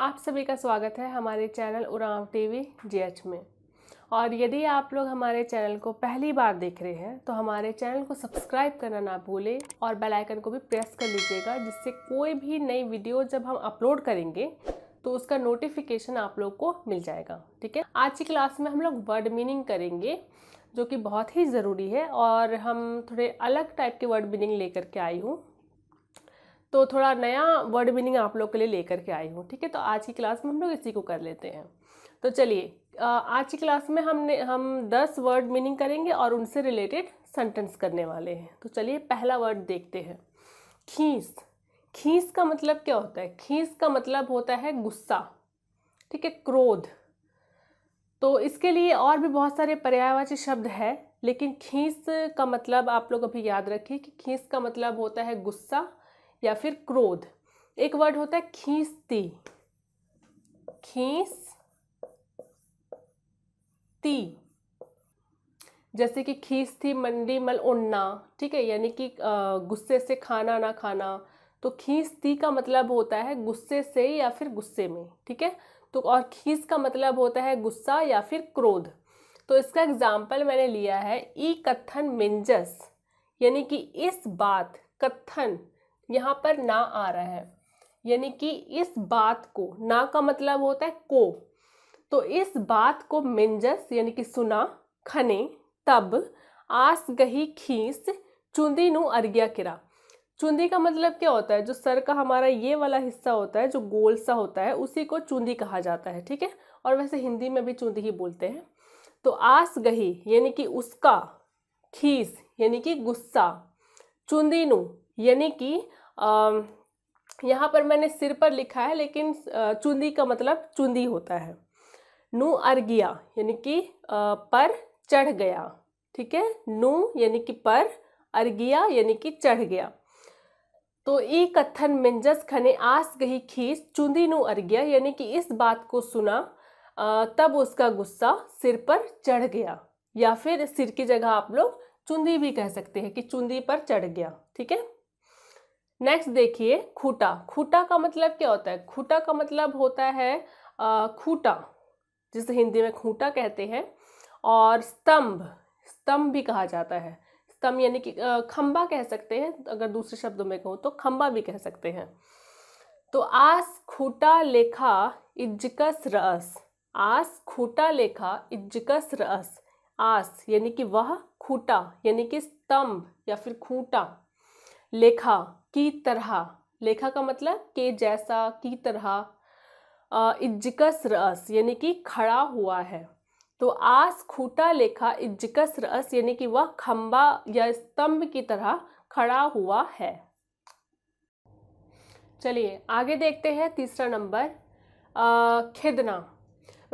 आप सभी का स्वागत है हमारे चैनल उड़ाव टीवी जीएच में और यदि आप लोग हमारे चैनल को पहली बार देख रहे हैं तो हमारे चैनल को सब्सक्राइब करना ना भूलें और बेल आइकन को भी प्रेस कर लीजिएगा जिससे कोई भी नई वीडियो जब हम अपलोड करेंगे तो उसका नोटिफिकेशन आप लोग को मिल जाएगा ठीक है आज की क्लास में हम लोग वर्ड मीनिंग करेंगे जो कि बहुत ही ज़रूरी है और हम थोड़े अलग टाइप के वर्ड मीनिंग लेकर के आई हूँ तो थोड़ा नया वर्ड मीनिंग आप लोग के लिए लेकर के आई हूँ ठीक है तो आज की क्लास में हम लोग इसी को कर लेते हैं तो चलिए आज की क्लास में हमने हम दस वर्ड मीनिंग करेंगे और उनसे रिलेटेड सेंटेंस करने वाले हैं तो चलिए पहला वर्ड देखते हैं खींच खीस का मतलब क्या होता है खींस का मतलब होता है गुस्सा ठीक है क्रोध तो इसके लिए और भी बहुत सारे पर्यायवाची शब्द है लेकिन खींस का मतलब आप लोग अभी याद रखिए कि खींस का मतलब होता है गुस्सा या फिर क्रोध एक वर्ड होता है खींचती खींच ती जैसे कि खींच थी मंडी मल उड़ना ठीक है यानी कि गुस्से से खाना ना खाना तो खींचती का मतलब होता है गुस्से से या फिर गुस्से में ठीक है तो और खींच का मतलब होता है गुस्सा या फिर क्रोध तो इसका एग्जाम्पल मैंने लिया है ई कथन मिंजस यानी कि इस बात कथन यहाँ पर ना आ रहा है यानी कि इस बात को ना का मतलब होता है को तो इस बात को मिंजस यानी कि सुना खने तब आस गही खीस चुंदी नु अर्घ्या किरा चुंदी का मतलब क्या होता है जो सर का हमारा ये वाला हिस्सा होता है जो गोल सा होता है उसी को चुंदी कहा जाता है ठीक है और वैसे हिंदी में भी चुंदी ही बोलते हैं तो आस गही यानी कि उसका खीस यानी कि गुस्सा चुंदीनु यानी कि यहाँ पर मैंने सिर पर लिखा है लेकिन चुंदी का मतलब चुंदी होता है नू अर्गिया यानी कि पर चढ़ गया ठीक है नू यानी कि पर अर्गिया यानी कि चढ़ गया तो ई कथन मिंजस खने आस गई खीस चुंदी नू अर्गिया यानी कि इस बात को सुना तब उसका गुस्सा सिर पर चढ़ गया या फिर सिर की जगह आप लोग चुंदी भी कह सकते हैं कि चुंदी पर चढ़ गया ठीक है नेक्स्ट देखिए खूटा खूटा का मतलब क्या होता है खूटा का मतलब होता है खूटा जिसे हिंदी में खूटा कहते हैं और स्तंभ स्तंभ भी कहा जाता है स्तंभ यानी कि खम्बा कह सकते हैं अगर दूसरे शब्दों में कहूँ तो खम्बा भी कह सकते हैं तो आस खूटा लेखा इज्जकस रस आस खूटा लेखा इज्जकस रस आस यानी कि वह खूटा यानी कि स्तंभ या फिर खूटा लेखा की तरह लेखा का मतलब के जैसा की तरह इज्जिकस रस यानी कि खड़ा हुआ है तो आस खूटा लेखा इज्जिकस रस यानी कि वह खंबा या स्तंभ की तरह खड़ा हुआ है चलिए आगे देखते हैं तीसरा नंबर खिदना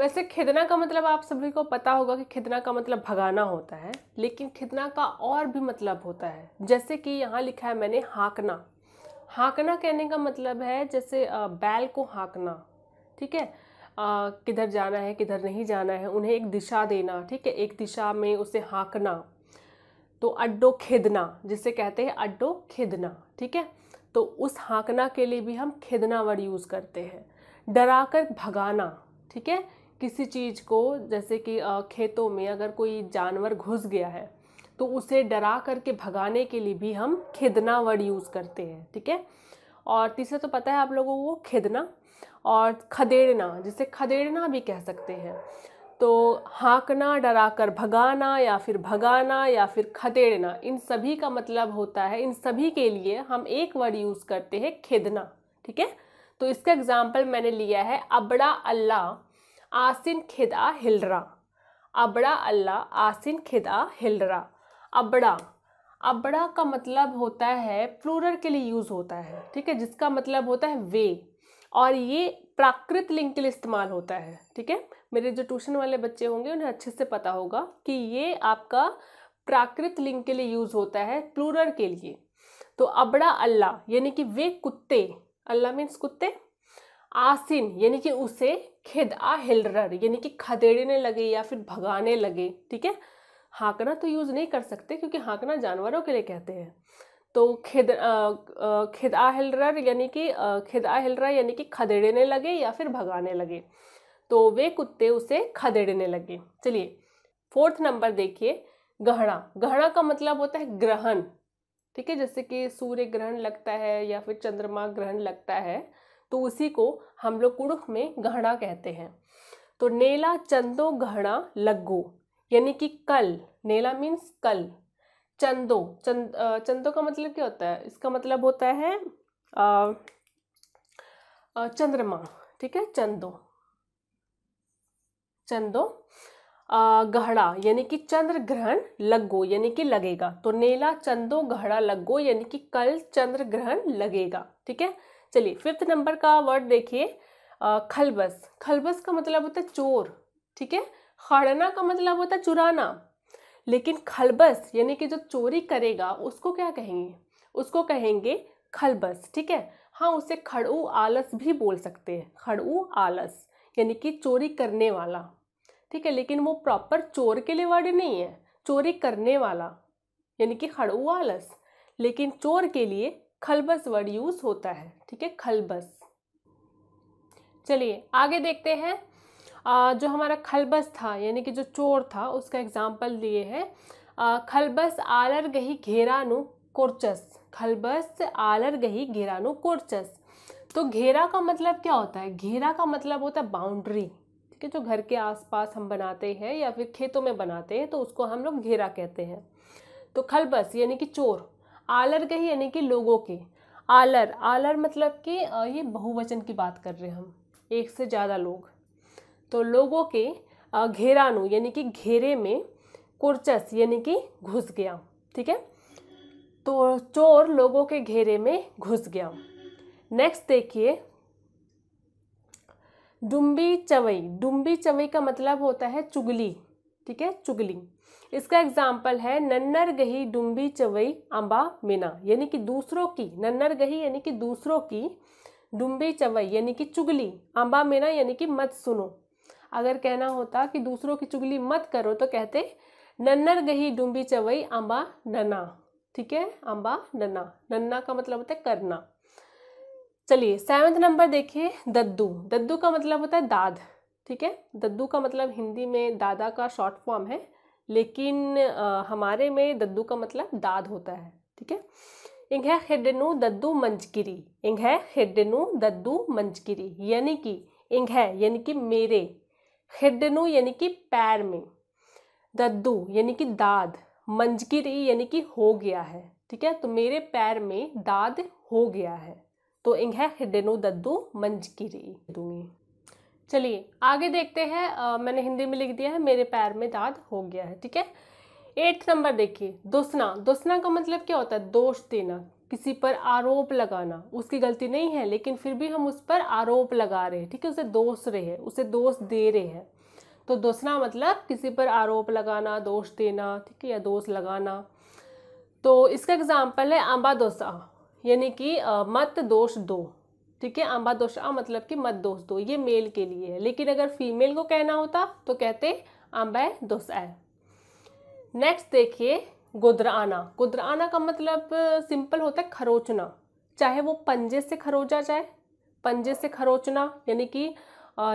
वैसे खिदना का मतलब आप सभी को पता होगा कि खिदना का मतलब भगाना होता है लेकिन खिदना का और भी मतलब होता है जैसे कि यहाँ लिखा है मैंने हाँकना हाँकना कहने का मतलब है जैसे बैल को हाँकना ठीक है किधर जाना है किधर नहीं जाना है उन्हें एक दिशा देना ठीक है एक दिशा में उसे हाँकना तो अड्डो खिदना जिसे कहते हैं अड्डो खिदना ठीक है तो उस हाँकना के लिए भी हम खिदना वर्ड यूज़ करते हैं डरा कर भगाना ठीक है किसी चीज़ को जैसे कि खेतों में अगर कोई जानवर घुस गया है तो उसे डरा करके भगाने के लिए भी हम खिदना वर्ड यूज़ करते हैं ठीक है और तीसरा तो पता है आप लोगों को खिदना और खदेड़ना जिसे खदेड़ना भी कह सकते हैं तो हाँकना डरा कर भगाना या फिर भगाना या फिर खदेड़ना इन सभी का मतलब होता है इन सभी के लिए हम एक वर्ड यूज़ करते हैं खिदना ठीक है तो इसका एग्ज़ाम्पल मैंने लिया है अबड़ा अल्लाह आसिन खिदा हिलरा अबड़ा अल्लाह आसिन खिदा हिलरा अबड़ा अबड़ा का मतलब होता है प्लूरल के लिए यूज़ होता है ठीक है जिसका मतलब होता है वे और ये प्राकृत लिंग के लिए इस्तेमाल होता है ठीक है मेरे जो ट्यूशन वाले बच्चे होंगे उन्हें अच्छे से पता होगा कि ये आपका प्राकृत लिंग के लिए यूज़ होता है प्लूरल के लिए तो अबड़ा अल्लाह यानी कि वे कुत्ते अल्लाह मीन्स कुत्ते आसिन यानी कि उसे आ हिलर यानी कि खदेड़ने लगे या फिर भगाने लगे ठीक है हाँकना तो यूज़ नहीं कर सकते क्योंकि हाँकना जानवरों के लिए कहते हैं तो खिद आ हिलर यानी कि आ हिलर यानी कि खदेड़ने लगे या फिर भगाने लगे तो वे कुत्ते उसे खदेड़ने लगे चलिए फोर्थ नंबर देखिए गहना गहना का मतलब होता है ग्रहण ठीक है जैसे कि सूर्य ग्रहण लगता है या फिर चंद्रमा ग्रहण लगता है तो उसी को हम लोग कुड़ुख में गहना कहते हैं तो नेला चंदो गहना लग्गो यानी कि कल नेला मीन्स कल चंदो चंद चंदो का मतलब क्या होता है इसका मतलब होता है आ, आ, चंद्रमा ठीक है चंदो चंदो गहड़ा यानी कि चंद्र ग्रहण लगो यानी कि लगेगा तो नेला चंदो गहड़ा लगो यानी कि कल चंद्र ग्रहण लगेगा ठीक है चलिए फिफ्थ नंबर का वर्ड देखिए खलबस खलबस का मतलब होता है चोर ठीक है खड़ना का मतलब होता है चुराना लेकिन खलबस यानी कि जो चोरी करेगा उसको क्या कहेंगे उसको कहेंगे खलबस ठीक है हाँ उसे खड़ऊ आलस भी बोल सकते हैं खड़ऊ आलस यानी कि चोरी करने वाला ठीक है लेकिन वो प्रॉपर चोर के लिए वर्ड नहीं है चोरी करने वाला यानी कि खड़ऊ आलस लेकिन चोर के लिए खलबस वर्ड यूज होता है ठीक है खलबस चलिए आगे देखते हैं आ, जो हमारा खलबस था यानी कि जो चोर था उसका एग्जाम्पल दिए है खलबस आलर गही घेरानु कोर्चस खलबस आलर गही घेरानु कोर्चस तो घेरा का मतलब क्या होता है घेरा का मतलब होता है बाउंड्री ठीक है जो घर के आसपास हम बनाते हैं या फिर खेतों में बनाते हैं तो उसको हम लोग घेरा कहते हैं तो खलबस यानी कि चोर आलर के ही यानी कि लोगों के आलर आलर मतलब कि ये बहुवचन की बात कर रहे हैं हम एक से ज़्यादा लोग तो लोगों के घेरानु यानी कि घेरे में कुर्चस यानी कि घुस गया ठीक है तो चोर लोगों के घेरे में घुस गया नेक्स्ट देखिए डुम्बी चवई डुम्बी चवई का मतलब होता है चुगली ठीक है चुगली इसका एग्जाम्पल है नन्नर गही डुम्बी चवई अम्बा मीना यानी कि दूसरों की नन्नर गही यानी कि दूसरों की डुम्बी चवई यानी कि चुगली अम्बा मीना यानी कि मत सुनो अगर कहना होता कि दूसरों की चुगली मत करो तो कहते नन्नर गही डुम्बी चवई अम्बा नना ठीक है अम्बा नना नन्ना का मतलब होता है करना चलिए सेवन्थ नंबर देखिए दद्दू दद्दू का मतलब होता है दाद ठीक है दद्दू का मतलब हिंदी में दादा का शॉर्ट फॉर्म है लेकिन आ, हमारे में दद्दू का मतलब दाद होता है ठीक है है खेडनु दद्दू मंचगिरी है खेडनु दद्दू मंचगिरी यानी कि है यानी कि मेरे खेडनु यानी कि पैर में दद्दू यानी कि दाद मंजगिरी यानी कि हो गया है ठीक है तो मेरे पैर में दाद हो गया है तो है खेडनु दद्दू मंजगिरी दूंगी चलिए आगे देखते हैं मैंने हिंदी में लिख दिया है मेरे पैर में दाद हो गया है ठीक है एट नंबर देखिए दोस्ना दुसना का मतलब क्या होता है दोष देना किसी पर आरोप लगाना उसकी गलती नहीं है लेकिन फिर भी हम उस पर आरोप लगा रहे हैं ठीक है उसे दोष रहे हैं उसे दोष दे रहे हैं तो दोस्ना मतलब किसी पर आरोप लगाना दोष देना ठीक है या दोष लगाना तो इसका एग्जाम्पल है आंबा दोसा यानी कि मत दोष दो ठीक है आंबा दोषा मतलब कि मत दोष दो ये मेल के लिए है लेकिन अगर फीमेल को कहना होता तो कहते दोष दोषा नेक्स्ट देखिए गुदराना गुदराना का मतलब सिंपल होता है खरोचना चाहे वो पंजे से खरोचा जाए पंजे से खरोचना यानी कि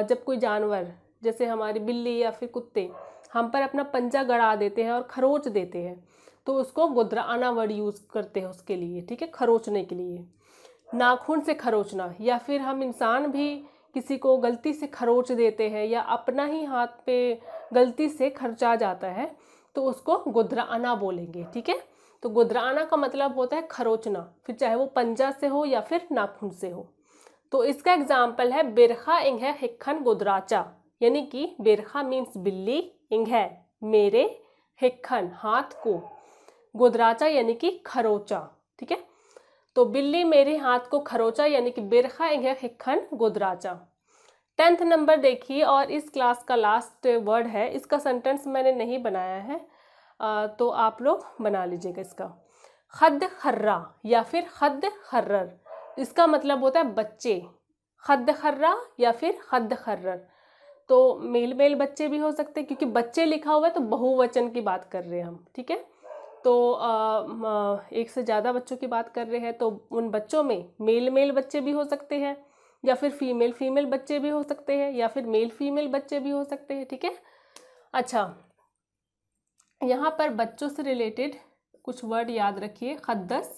जब कोई जानवर जैसे हमारी बिल्ली या फिर कुत्ते हम पर अपना पंजा गड़ा देते हैं और खरोच देते हैं तो उसको गुदराना वर्ड यूज़ करते हैं उसके लिए ठीक है खरोचने के लिए नाखून से खरोचना या फिर हम इंसान भी किसी को गलती से खरोच देते हैं या अपना ही हाथ पे गलती से खर्चा जाता है तो उसको गुदराना बोलेंगे ठीक है तो गुदराना का मतलब होता है खरोचना फिर चाहे वो पंजा से हो या फिर नाखून से हो तो इसका एग्जाम्पल है बिरखा इंग है हिक्खन गुदराचा यानी कि बिरखा मीन्स बिल्ली इंग है मेरे हिक्खन हाथ को गुदराचा यानी कि खरोचा ठीक है तो बिल्ली मेरे हाथ को खरोचा यानी कि बिरखा इंग हिखन गुदराचा टेंथ नंबर देखिए और इस क्लास का लास्ट वर्ड है इसका सेंटेंस मैंने नहीं बनाया है आ, तो आप लोग बना लीजिएगा इसका खद खर्रा या फिर खद खर्र इसका मतलब होता है बच्चे खद खर्रा या फिर खद खर्र तो मेल मेल बच्चे भी हो सकते हैं क्योंकि बच्चे लिखा हुआ है तो बहुवचन की बात कर रहे हैं हम ठीक है तो आ, एक से ज़्यादा बच्चों की बात कर रहे हैं तो उन बच्चों में मेल मेल बच्चे भी हो सकते हैं या फिर फीमेल फीमेल बच्चे भी हो सकते हैं या फिर मेल फीमेल बच्चे भी हो सकते हैं ठीक है अच्छा यहाँ पर बच्चों से रिलेटेड कुछ वर्ड याद रखिए खद्दस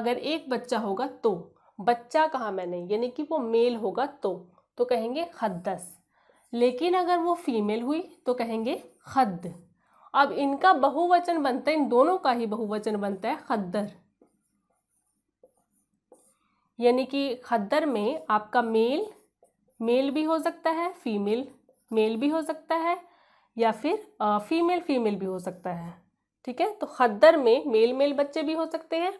अगर एक बच्चा होगा तो बच्चा कहा मैंने यानी कि वो मेल होगा तो तो कहेंगे खद्दस लेकिन अगर वो फीमेल हुई तो कहेंगे खद्द अब इनका बहुवचन बनता है इन दोनों का ही बहुवचन बनता है खद्दर यानी कि खद्दर में आपका मेल मेल भी हो सकता है फीमेल मेल भी हो सकता है या फिर फीमेल फीमेल भी हो सकता है ठीक है तो खद्दर में मेल मेल बच्चे भी हो सकते हैं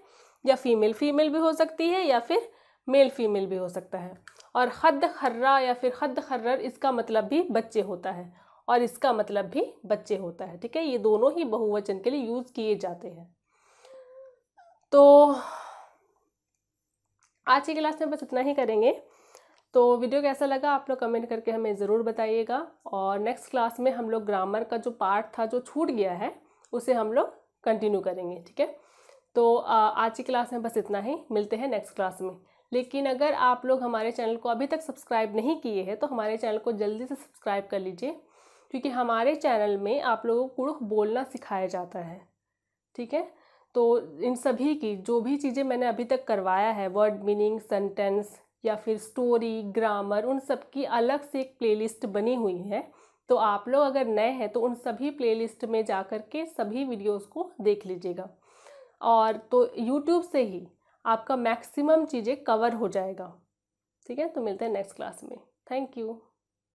या फीमेल फीमेल भी हो सकती है या फिर मेल फीमेल भी हो सकता है और खद खर्रा या फिर खद खर्र इसका मतलब भी बच्चे होता है और इसका मतलब भी बच्चे होता है ठीक है ये दोनों ही बहुवचन के लिए यूज़ किए जाते हैं तो आज की क्लास में बस इतना ही करेंगे तो वीडियो कैसा लगा आप लोग कमेंट करके हमें ज़रूर बताइएगा और नेक्स्ट क्लास में हम लोग ग्रामर का जो पार्ट था जो छूट गया है उसे हम लोग कंटिन्यू करेंगे ठीक है तो आज की क्लास में बस इतना ही मिलते हैं नेक्स्ट क्लास में लेकिन अगर आप लोग हमारे चैनल को अभी तक सब्सक्राइब नहीं किए हैं तो हमारे चैनल को जल्दी से सब्सक्राइब कर लीजिए क्योंकि हमारे चैनल में आप लोगों को कुड़ुख बोलना सिखाया जाता है ठीक है तो इन सभी की जो भी चीज़ें मैंने अभी तक करवाया है वर्ड मीनिंग सेंटेंस या फिर स्टोरी ग्रामर उन सब की अलग से एक प्लेलिस्ट बनी हुई है तो आप लोग अगर नए हैं तो उन सभी प्लेलिस्ट में जा कर के सभी वीडियोस को देख लीजिएगा और तो यूट्यूब से ही आपका मैक्सिमम चीज़ें कवर हो जाएगा ठीक है तो मिलते हैं नेक्स्ट क्लास में थैंक यू